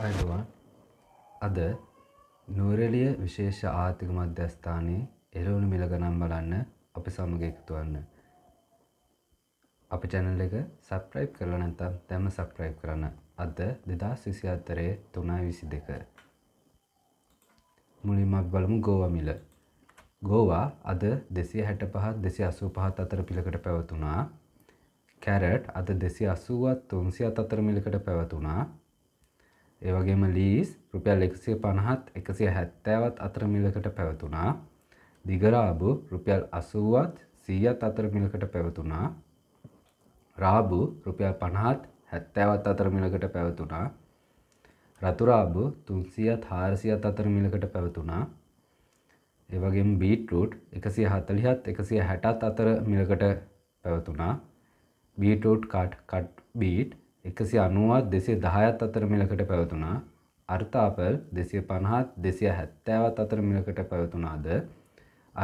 අයටම අද නූරෙලිය විශේෂ ආර්ථික මධ්‍යස්ථානයේ එළවුණු මිල ගණන් බලන්න අපි සමග එකතු වන්න. අපි channel එක subscribe කරලා නැත්නම් දැන්ම subscribe කරන්න. අද 2024 3.22 මුලින්ම අපි බලමු ගෝවා මිල. ගෝවා අද 265 285 අතර පිලකට පැවතුණා. කැරට් අද 280ත් 307 අතර මිලකට පැවතුණා. ඒවගේම ලීස් රුපියල් එකසිය පණහත් එකසිය හැත්තෑවත් අතර මිලකට පැවතුනා දිගරාබු රුපියල් අසුවත් සීයත් අතර මිලකට පැවතුනා රාබු රුපියල් පණහත් හැත්තෑවත් අතර මිලකට පැවතුනා රතුරාබු තුන්සියත් හාරසියත් අතර මිලකට පැවතුනා ඒවගේ බීටරුට් එකසිය හතලිහත් එකසිය හැටත් අතර මිලකට පැවතුනා බීටරුට් කට් කට් බීට් එකසි අනුවත් දෙසේ දහයත් අතර මිලකට පැවතුනා අර්ථාපල් දෙසිය පණහත් දෙසිය හැත්තෑවත් අතර මිලකට පැවතුනාද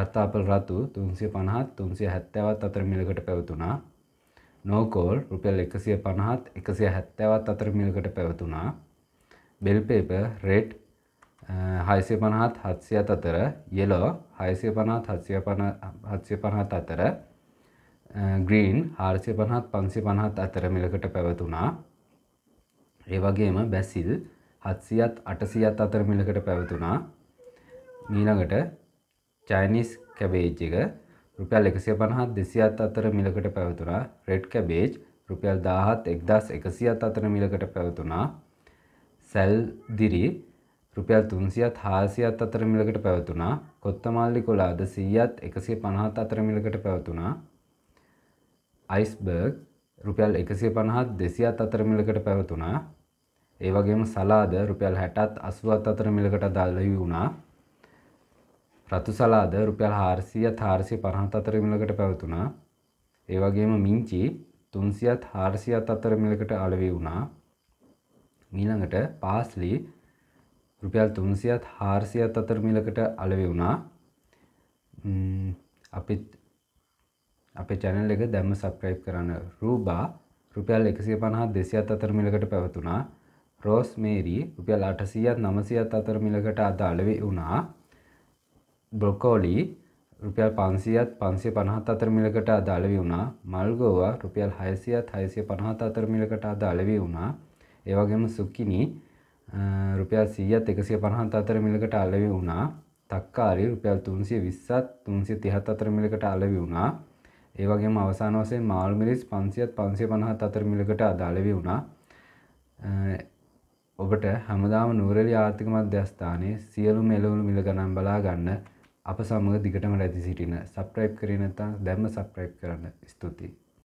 අර්ථාපල් රතු තුන්සිය පණහත් තුන්සිය හැත්තෑවත් අතර මිලකට පැවතුනා නෝකෝල් රුපියල් එකසිය පණහත් එකසිය හැත්තෑවත් අතර මිලකට පැවතුනා බෙල්පේප රෙඩ් හයිසය පණහත් හත්සියත් අතර යෙලෝ හයිසය පණත් හත්සිය පණහත් අතර ග්‍රීන් uh, හාරසිය පණහත් පන්සි පණහත් අතර මිලකට පැවතුනා ඒවගේම බැසිල් හත්සියත් අටසියත් අතර මිලකට පැවතුනා මීළඟට චයිනිස් කැබේජ් එක රුපියල් එකසිය පණහත් දෙසියත් අතර මිලකට පැවතුනා රෙඩ් කැබේජ් රුපියල් දාහත් එක්දස් එකසියත් අතර මිලකට පැවතුනා සැල්දිරි රුපියල් තුන්සියත් හාසියත් අතර මිලකට පැවතුනා කොත්තමල්ලි කොලාද සීයත් එකසිය පණහත් අතර මිලකට පැවතුනා අයිස්බර්ග් රුපියල් එකසිය පණහත් දෙසියත් අතර මිලකට පැවතුනා ඒ වගේම සලාද රුපියල් හැටත් අසුවත් අතර මිලකට දල්ලවි වුණා රතු සලාද රුපියල් හාරසිය හාරසි පරහත් අතර මිලකට පැවතුනා ඒ වගේම මිංචි තුන්සියත් හාරසියත් අතර මිලකට අලවී වුණා මීළඟට පාස්ලි රුපියල් තුන්සියත් හාරසියත් අතර මිලකට අලවි වුණා අපිත් අප චැනල් එක දැම්ම සබස්ක්‍රයිබ් කරන්න රූබා රුපියල් එකසිය පණහත් දෙසියත් අතර මිලකට පැවතුනා රෝස් මේරී රුපියල් අටසියත් නමසියත් අතර මිලකට අද අලවෙ වුණා බ්‍රොකෝලි රුපියල් පන්සියත් පන්සිය පණහත් අතර මිලකට අද අලවි වුණා මල්ගෝවා රුපියල් හයසියත් හයසිය පණහත් අතර මිලකට අද අලවි වුණා ඒවගේම සුක්කිනි රුපියල් සීයත් එකසිය පණහත් අතර මිලකට අලවි වුණා තක්කාරි රුපියල් තුන්සිය විස්සත් තුන්සිය තිහත් අතර මිලකට අලවි වුණා ඒවගේ අවසාන වසේ මාල් මිරිස් පන්සියත් පන්සිය පණහත් අතර මිලකට අදාළවි වුණා ඔබට හැමදාම නූරලි ආර්ථික මධ්‍යස්ථානයේ සියලු මෙලවුණු මිල ගණන් බලා ගන්න අප සමග දිගටම රැදි සිටින සබ්‍රයිප් කරනතා දැම්ම සබ්‍රයිප් කරන්න ස්තුතියි